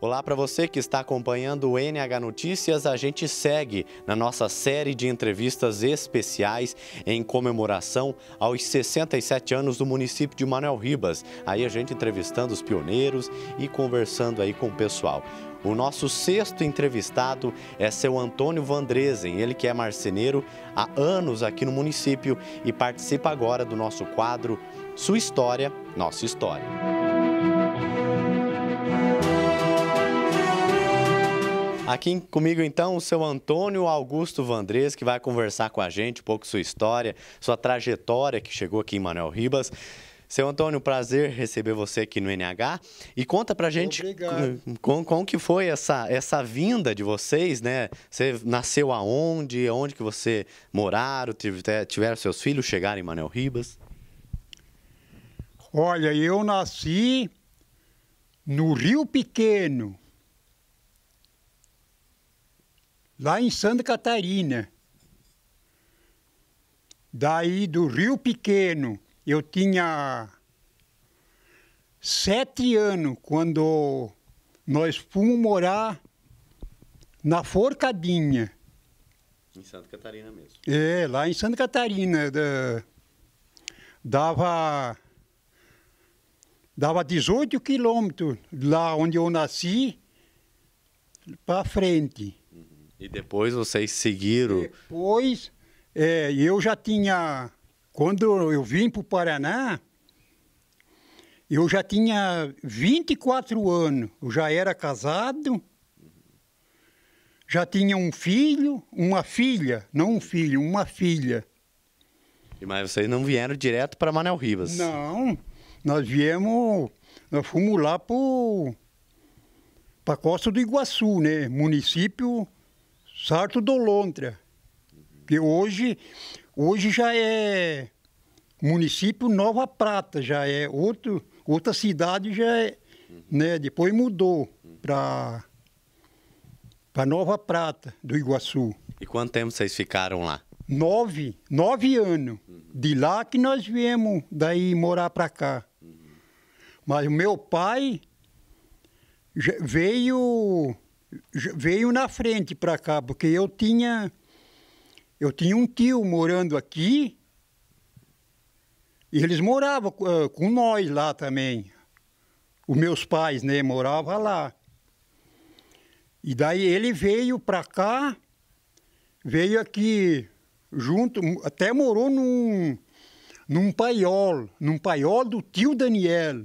Olá para você que está acompanhando o NH Notícias. A gente segue na nossa série de entrevistas especiais em comemoração aos 67 anos do município de Manuel Ribas. Aí a gente entrevistando os pioneiros e conversando aí com o pessoal. O nosso sexto entrevistado é seu Antônio Vandrezen, ele que é marceneiro há anos aqui no município e participa agora do nosso quadro Sua História, Nossa História. Aqui comigo então o seu Antônio Augusto Vandrez, que vai conversar com a gente um pouco sua história, sua trajetória que chegou aqui em Manuel Ribas. Seu Antônio, prazer receber você aqui no NH. E conta pra gente como, que foi essa, essa vinda de vocês, né? Você nasceu aonde? Onde que você moraram? Tiveram seus filhos, chegaram em Manuel Ribas? Olha, eu nasci no Rio Pequeno, lá em Santa Catarina. Daí do Rio Pequeno, eu tinha sete anos quando nós fomos morar na Forcadinha. Em Santa Catarina mesmo. É, lá em Santa Catarina. Da, dava, dava 18 quilômetros lá onde eu nasci para frente. E depois vocês seguiram? Depois, é, eu já tinha. Quando eu vim para o Paraná, eu já tinha 24 anos. Eu já era casado, já tinha um filho, uma filha. Não um filho, uma filha. Mas vocês não vieram direto para Manel Rivas? Não, nós viemos, nós fomos lá para Costa do Iguaçu, né? Município Sarto do Londra, que hoje, hoje já é município Nova Prata, já é outro, outra cidade, já é, né? Depois mudou para para Nova Prata do Iguaçu. E quanto tempo vocês ficaram lá? Nove, nove anos. De lá que nós viemos daí morar para cá. Uhum. Mas o meu pai veio veio na frente para cá, porque eu tinha eu tinha um tio morando aqui e eles moravam uh, com nós lá também. Os meus pais, né, moravam lá. E daí ele veio para cá, veio aqui junto, até morou num, num paiol, num paiol do tio Daniel.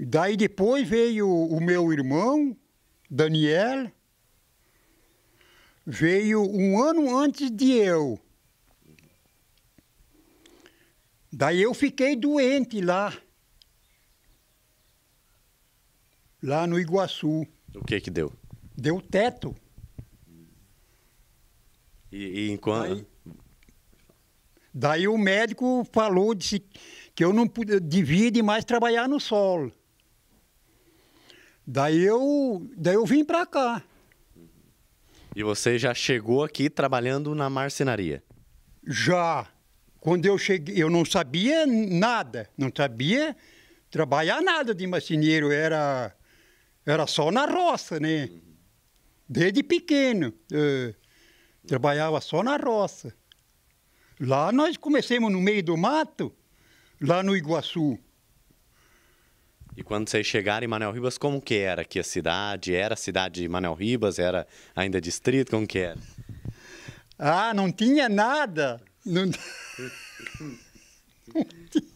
Daí depois veio o meu irmão, Daniel, veio um ano antes de eu. Daí eu fiquei doente lá. Lá no Iguaçu. O que que deu? Deu teto. E, e enquanto. Daí, daí, o médico falou disse que eu não podia, devia mais trabalhar no sol. Daí eu, daí eu vim para cá. E você já chegou aqui trabalhando na marcenaria? Já. Quando eu cheguei, eu não sabia nada, não sabia trabalhar nada de marceneiro, era era só na roça, né? Desde pequeno, eh, trabalhava só na roça. Lá nós começamos no meio do mato, lá no Iguaçu. E quando vocês chegaram em Manuel Ribas, como que era aqui a cidade? Era a cidade de Manuel Ribas? Era ainda distrito? Como que era? Ah, não tinha nada. Não, não tinha.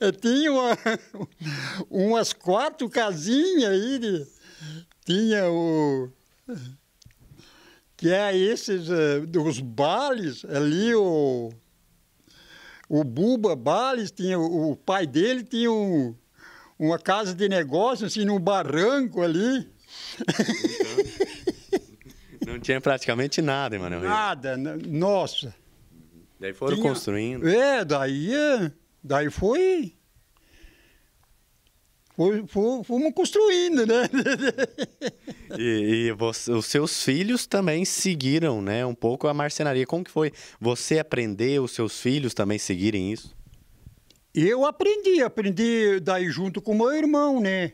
Eu tinha uma, umas quatro casinhas aí. De, tinha o... Que é esses eh, dos bales, ali o o Buba Bales, tinha, o pai dele tinha um, uma casa de negócio assim, num barranco ali. Então, não tinha praticamente nada, Emanuel. Né, nada, nossa. Daí foram tinha... construindo. É, daí, é, daí foi... foi, foi fomos construindo, né? e, e você, os seus filhos também seguiram, né? Um pouco a marcenaria. Como que foi você aprender os seus filhos também seguirem isso? Eu aprendi, aprendi daí junto com meu irmão, né?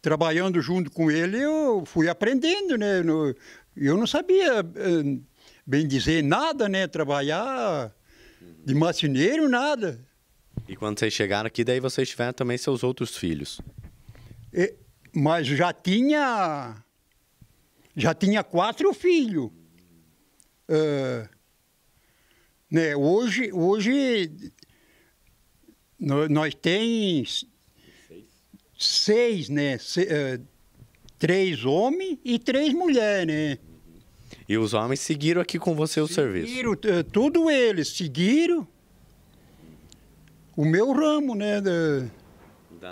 Trabalhando junto com ele, eu fui aprendendo, né? Eu não sabia, eh, bem dizer, nada, né? Trabalhar de macineiro, nada. E quando vocês chegaram aqui, daí vocês tiveram também seus outros filhos? E, eh, mas já tinha. Já tinha quatro filhos. Uh, né? Hoje, hoje no, nós temos seis. né? Se, uh, três homens e três mulheres, né? E os homens seguiram aqui com você o serviço? Seguiram, eh, tudo eles seguiram o meu ramo, né? Da,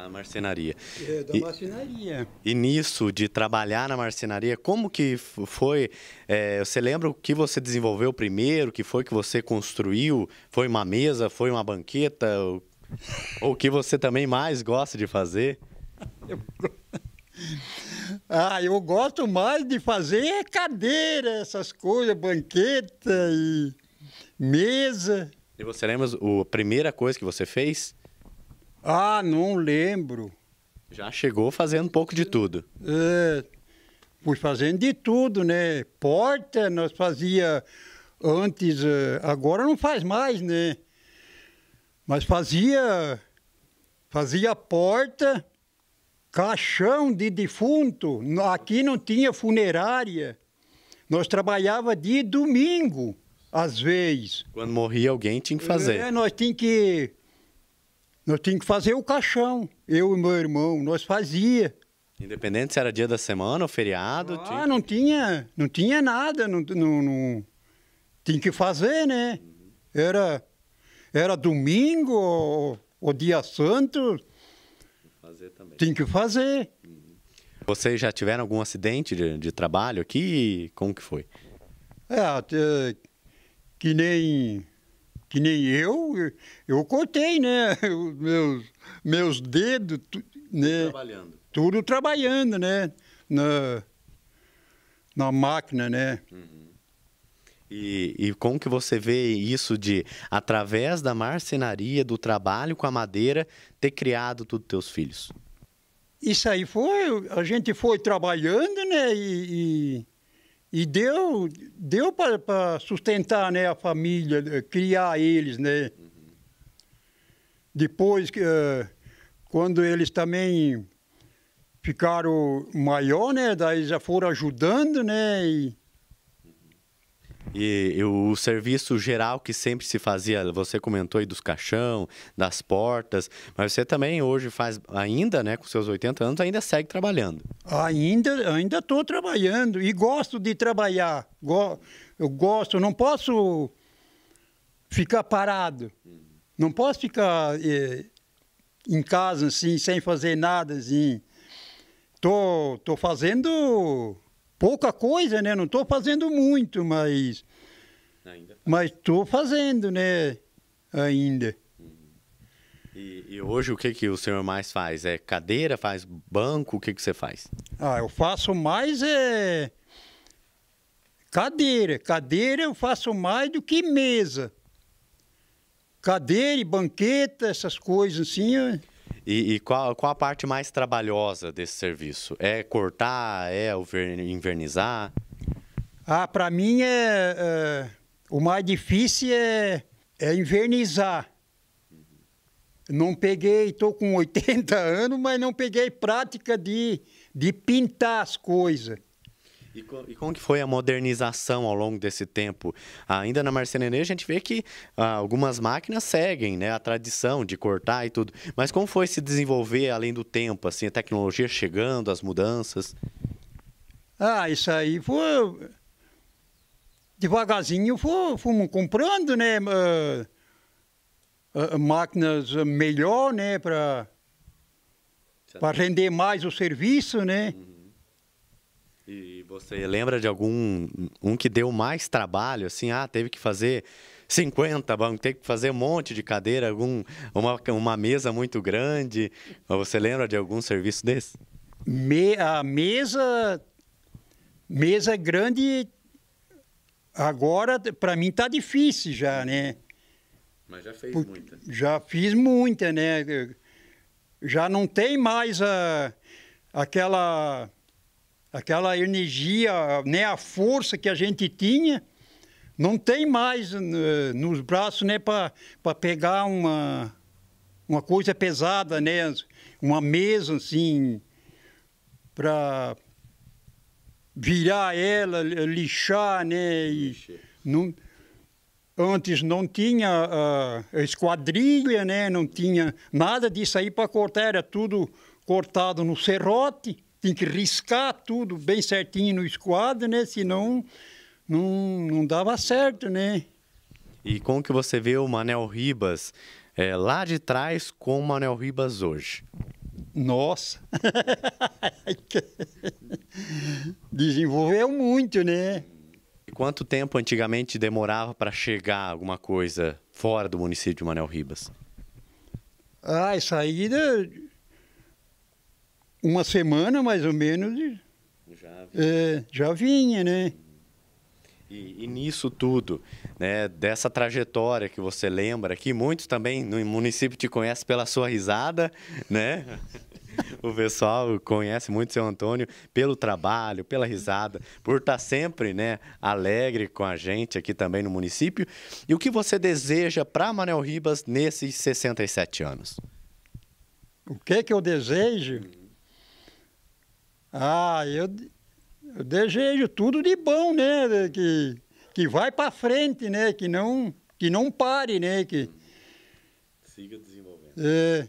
da marcenaria. É, da e, marcenaria. E nisso, de trabalhar na marcenaria, como que foi? É, você lembra o que você desenvolveu primeiro? O que foi que você construiu? Foi uma mesa? Foi uma banqueta? o que você também mais gosta de fazer? Ah, eu gosto mais de fazer é cadeira, essas coisas, banqueta e mesa. E você lembra a primeira coisa que você fez? Ah, não lembro. Já chegou fazendo um pouco de tudo. É, fui fazendo de tudo, né? Porta, nós fazia antes, eh, agora não faz mais, né? Mas fazia fazia porta, caixão de defunto. Aqui não tinha funerária. Nós trabalhava de domingo, às vezes. Quando morria alguém tinha que fazer. É, nós tinha que nós tinha que fazer o caixão. Eu e meu irmão, nós fazia. Independente se era dia da semana ou feriado. Ah, tinha... não tinha, não tinha nada, não, não, não... tinha que fazer, né? Era era domingo ou, dia santo. Fazer também. Tem que fazer. Uhum. Vocês já tiveram algum acidente de, de trabalho aqui? Como que foi? É, que nem que nem eu, eu cortei, né? Meus, meus dedos, tu, né? Tudo trabalhando. Tudo trabalhando, né? Na, na máquina, né? Uhum. E, e como que você vê isso de, através da marcenaria, do trabalho com a madeira, ter criado os teus filhos? Isso aí foi, a gente foi trabalhando, né, e, e, e deu, deu para sustentar, né, a família, criar eles, né. Depois, eh, quando eles também ficaram maior, né, daí já foram ajudando, né, e e, e, o serviço geral que sempre se fazia, você comentou aí dos caixão, das portas, mas você também hoje faz, ainda, né, com seus 80 anos, ainda segue trabalhando. Ainda ainda estou trabalhando e gosto de trabalhar. eu gosto, não posso ficar parado. Não posso ficar eh, em casa assim, sem fazer nada assim. Tô, tô fazendo pouca coisa, né? Não estou fazendo muito, mas. Ainda. Tá. Mas estou fazendo, né? Ainda. E, e, hoje o que, que o senhor mais faz? É cadeira, faz banco? O que, que você faz? Ah, eu faço mais é. Cadeira. Cadeira eu faço mais do que mesa. Cadeira e banqueta, essas coisas assim. Eu... E, e, qual, qual a parte mais trabalhosa desse serviço? É cortar, é invernizar? Ah, para mim é, é, o mais difícil é, é invernizar. Não peguei, estou com 80 anos, mas não peguei prática de, de pintar as coisas. E, co e como que foi a modernização ao longo desse tempo? Ainda na marcenaria a gente vê que ah, algumas máquinas seguem né, a tradição de cortar e tudo. Mas como foi se desenvolver além do tempo, assim, a tecnologia chegando, as mudanças? Ah, isso aí foi... Devagarzinho fomos comprando, né? Uh, máquinas melhor, né? Para render mais o serviço, né? Uhum. E você lembra de algum um que deu mais trabalho, assim, ah, teve que fazer 50 bancos, teve que fazer um monte de cadeira, algum, uma, uma mesa muito grande. Você lembra de algum serviço desse? Me, a mesa mesa grande agora para mim tá difícil já, né? Mas já fez Por, muita. Já fiz muita, né? Já não tem mais a, aquela aquela energia, né, a força que a gente tinha, não tem mais eh, nos braços né, para pegar uma, uma coisa pesada, né, uma mesa assim, para virar ela, eh, lixar, né? E não, antes não tinha uh, esquadrilha, né? Não tinha nada disso aí para cortar, era tudo cortado no serrote tem que riscar tudo bem certinho no esquadro, né? Senão não, não dava certo, né? E como que você vê o Manel Ribas é, lá de trás com o Manel Ribas hoje? Nossa! Desenvolveu muito, né? E quanto tempo antigamente demorava para chegar alguma coisa fora do município de Manel Ribas? Ah, isso aí né? uma semana mais ou menos já, é, já vinha, né? E, e, nisso tudo, né, dessa trajetória que você lembra, que muitos também no município te conhecem pela sua risada, né? o pessoal conhece muito o seu Antônio pelo trabalho, pela risada, por estar tá sempre né, alegre com a gente aqui também no município. E o que você deseja para Manel Ribas nesses 67 anos? O que, é que eu desejo? Ah, eu, eu desejo tudo de bom, né? Que, que vai para frente, né? Que não, que não pare, né? Que, Siga desenvolvendo. É,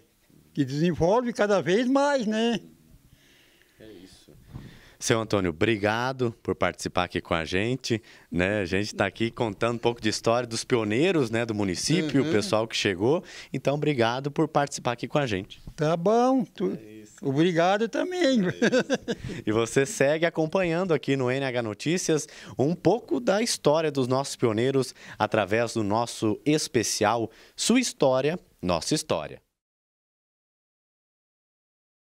que desenvolve cada vez mais, né? É isso. Seu Antônio, obrigado por participar aqui com a gente. Né? A gente está aqui contando um pouco de história dos pioneiros né, do município, uhum. o pessoal que chegou. Então, obrigado por participar aqui com a gente. Tá bom. Tu... É Obrigado também. É e você segue acompanhando aqui no NH Notícias um pouco da história dos nossos pioneiros através do nosso especial Sua História, Nossa História.